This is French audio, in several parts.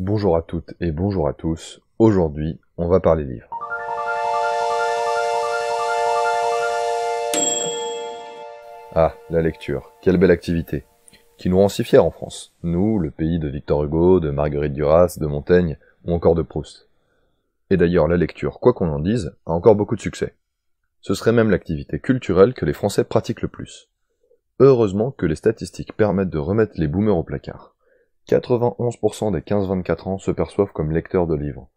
Bonjour à toutes et bonjour à tous. Aujourd'hui, on va parler livres. Ah, la lecture, quelle belle activité, qui nous rend si fiers en France, nous, le pays de Victor Hugo, de Marguerite Duras, de Montaigne, ou encore de Proust. Et d'ailleurs, la lecture, quoi qu'on en dise, a encore beaucoup de succès. Ce serait même l'activité culturelle que les Français pratiquent le plus. Heureusement que les statistiques permettent de remettre les boomers au placard. 91% des 15-24 ans se perçoivent comme lecteurs de livres.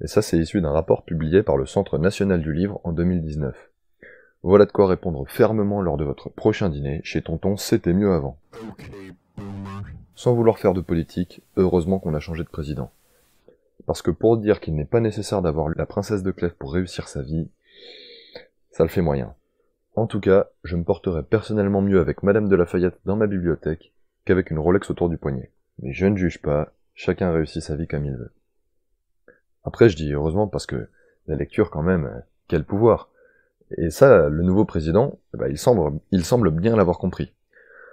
Et ça, c'est issu d'un rapport publié par le Centre national du livre en 2019. Voilà de quoi répondre fermement lors de votre prochain dîner chez Tonton C'était mieux avant. Sans vouloir faire de politique, heureusement qu'on a changé de président. Parce que pour dire qu'il n'est pas nécessaire d'avoir la princesse de Clèves pour réussir sa vie, ça le fait moyen. En tout cas, je me porterai personnellement mieux avec Madame de Lafayette dans ma bibliothèque qu'avec une Rolex autour du poignet. Mais je ne juge pas, chacun réussit sa vie comme il veut. Après, je dis heureusement parce que la lecture, quand même, quel pouvoir. Et ça, le nouveau président, eh ben, il, semble, il semble bien l'avoir compris.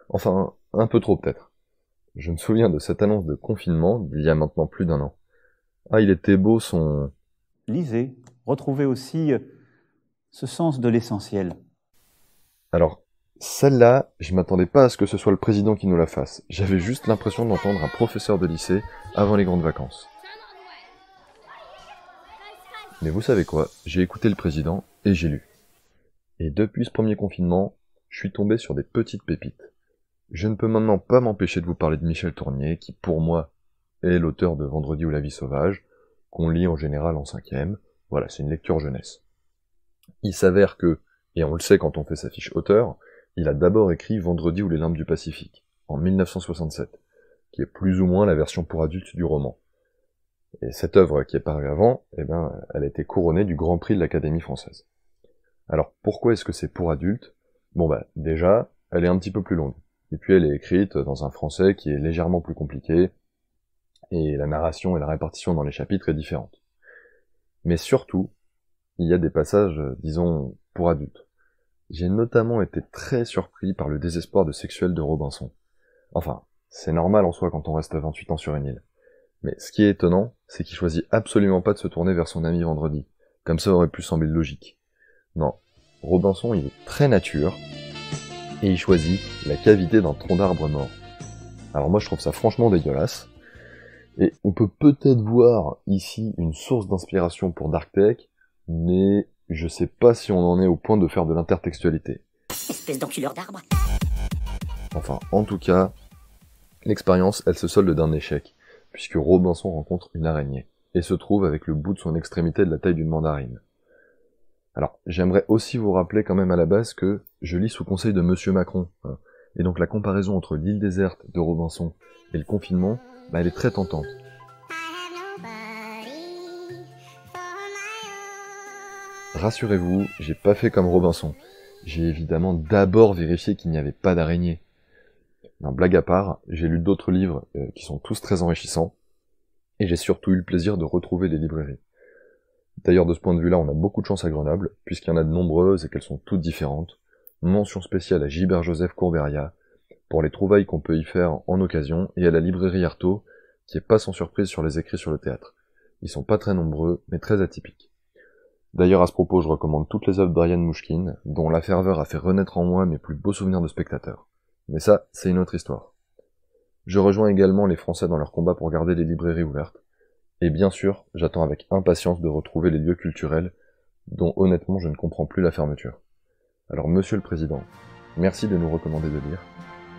Enfin, un peu trop peut-être. Je me souviens de cette annonce de confinement d'il y a maintenant plus d'un an. Ah, il était beau son... Lisez, retrouvez aussi euh, ce sens de l'essentiel. Alors, celle-là, je m'attendais pas à ce que ce soit le président qui nous la fasse. J'avais juste l'impression d'entendre un professeur de lycée avant les grandes vacances. Mais vous savez quoi, j'ai écouté le président et j'ai lu. Et depuis ce premier confinement, je suis tombé sur des petites pépites. Je ne peux maintenant pas m'empêcher de vous parler de Michel Tournier, qui pour moi est l'auteur de Vendredi ou la vie sauvage, qu'on lit en général en cinquième. Voilà, c'est une lecture jeunesse. Il s'avère que, et on le sait quand on fait sa fiche auteur, il a d'abord écrit Vendredi ou les limbes du Pacifique, en 1967, qui est plus ou moins la version pour adultes du roman. Et cette œuvre qui est parue avant, eh ben, elle a été couronnée du Grand Prix de l'Académie française. Alors pourquoi est-ce que c'est pour adultes Bon bah déjà, elle est un petit peu plus longue. Et puis elle est écrite dans un français qui est légèrement plus compliqué, et la narration et la répartition dans les chapitres est différente. Mais surtout, il y a des passages, disons, pour adultes. J'ai notamment été très surpris par le désespoir de sexuel de Robinson. Enfin, c'est normal en soi quand on reste 28 ans sur une île. Mais ce qui est étonnant, c'est qu'il choisit absolument pas de se tourner vers son ami vendredi, comme ça aurait pu sembler logique. Non, Robinson il est très nature, et il choisit la cavité d'un tronc d'arbre mort. Alors moi je trouve ça franchement dégueulasse, et on peut peut-être voir ici une source d'inspiration pour Dark Tech, mais je sais pas si on en est au point de faire de l'intertextualité. Espèce d'enculeur d'arbre Enfin, en tout cas, l'expérience, elle se solde d'un échec, puisque Robinson rencontre une araignée, et se trouve avec le bout de son extrémité de la taille d'une mandarine. Alors, j'aimerais aussi vous rappeler quand même à la base que je lis sous conseil de Monsieur Macron, hein. et donc la comparaison entre l'île déserte de Robinson et le confinement, bah, elle est très tentante. rassurez-vous, j'ai pas fait comme Robinson. J'ai évidemment d'abord vérifié qu'il n'y avait pas d'araignée. Non, blague à part, j'ai lu d'autres livres euh, qui sont tous très enrichissants, et j'ai surtout eu le plaisir de retrouver des librairies. D'ailleurs, de ce point de vue-là, on a beaucoup de chance à Grenoble, puisqu'il y en a de nombreuses et qu'elles sont toutes différentes. Mention spéciale à Gilbert Joseph Courberia, pour les trouvailles qu'on peut y faire en occasion, et à la librairie Artaud, qui est pas sans surprise sur les écrits sur le théâtre. Ils sont pas très nombreux, mais très atypiques. D'ailleurs, à ce propos, je recommande toutes les œuvres d'Ariane Mouchkine, dont la ferveur a fait renaître en moi mes plus beaux souvenirs de spectateur. Mais ça, c'est une autre histoire. Je rejoins également les Français dans leur combat pour garder les librairies ouvertes. Et bien sûr, j'attends avec impatience de retrouver les lieux culturels, dont honnêtement je ne comprends plus la fermeture. Alors, monsieur le Président, merci de nous recommander de lire,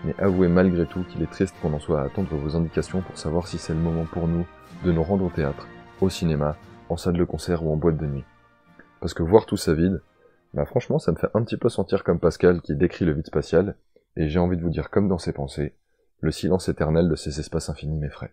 mais avouez malgré tout qu'il est triste qu'on en soit à attendre vos indications pour savoir si c'est le moment pour nous de nous rendre au théâtre, au cinéma, en salle de concert ou en boîte de nuit. Parce que voir tout ça vide, bah franchement, ça me fait un petit peu sentir comme Pascal qui décrit le vide spatial, et j'ai envie de vous dire comme dans ses pensées, le silence éternel de ces espaces infinis m'effraie.